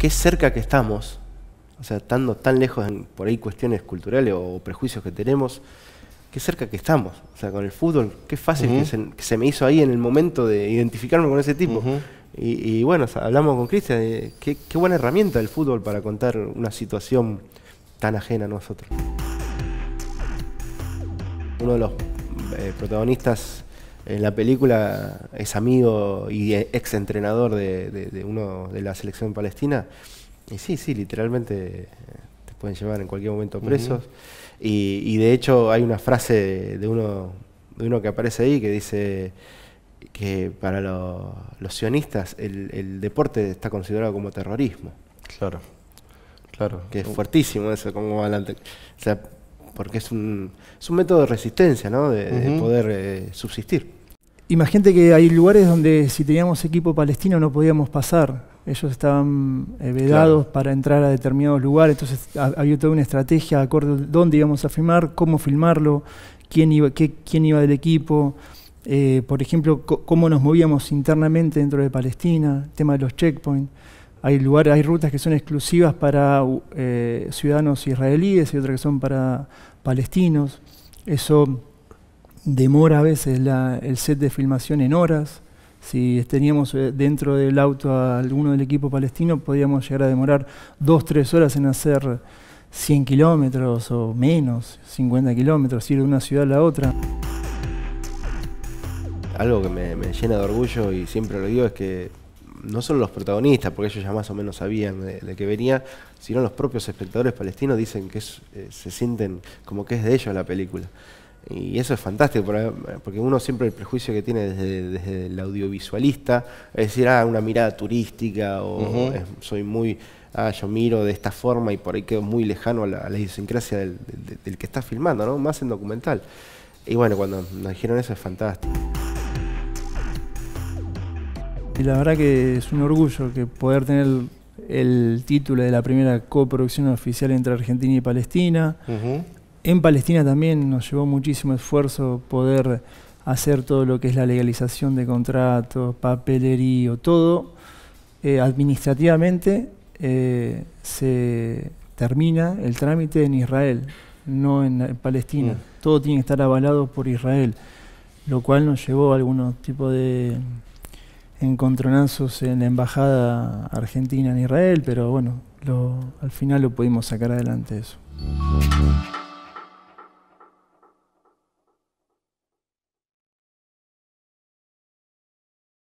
qué cerca que estamos, o sea, estando tan lejos por ahí cuestiones culturales o prejuicios que tenemos, qué cerca que estamos. O sea, con el fútbol, qué fácil que, se, me hizo ahí en el momento de identificarme con ese tipo. y, bueno, hablamos con Cristian qué, buena herramienta el fútbol para contar una situación tan ajena a nosotros. Uno de los eh, protagonistas en eh, la película es amigo y ex entrenador de, uno de la selección palestina. Y sí, sí, literalmente eh, te pueden llevar en cualquier momento presos. y, de hecho hay una frase de, uno, de uno que aparece ahí que dice que para los sionistas el, deporte está considerado como terrorismo. Claro, claro. Que es fuertísimo eso, como adelante. O porque es un, método de resistencia, ¿no? de, poder eh, subsistir. Imagínate que hay lugares donde si teníamos equipo palestino no podíamos pasar. Ellos estaban eh, vedados para entrar a determinados lugares, entonces había toda una estrategia de dónde íbamos a filmar, cómo filmarlo, quién iba, quién iba del equipo, eh, por ejemplo, cómo nos movíamos internamente dentro de Palestina, tema de los checkpoints hay hay rutas que son exclusivas para eh, ciudadanos israelíes y otras que son para palestinos. Eso demora a veces el set de filmación en horas. Si teníamos eh, dentro del auto a alguno del equipo palestino, podíamos llegar a demorar dos, tres horas en hacer 100 kilómetros o menos, 50 kilómetros, ir de una ciudad a la otra. Algo que me llena de orgullo y siempre lo digo es que no solo los protagonistas, porque ellos ya más o menos sabían de, qué venía, sino los propios espectadores palestinos dicen que eh, se sienten como que es de ellos la película. Y eso es fantástico, porque uno siempre el prejuicio que tiene desde, el audiovisualista es decir, ah, una mirada turística, o soy muy, ah, yo miro de esta forma y por ahí quedo muy lejano a la, idiosincrasia del, del, que está filmando, ¿no? Más en documental. Y bueno, cuando nos dijeron eso es fantástico y la verdad que es un orgullo que poder tener el título de la primera coproducción oficial entre Argentina y Palestina. En Palestina también nos llevó muchísimo esfuerzo poder hacer todo lo que es la legalización de contratos, papelerío, todo. Eh, administrativamente eh, se termina el trámite en Israel, no en, Palestina. Mm. Todo tiene que estar avalado por Israel, lo cual nos llevó a algún tipo de encontronazos en la embajada argentina en Israel, pero bueno, lo, al final lo pudimos sacar adelante eso.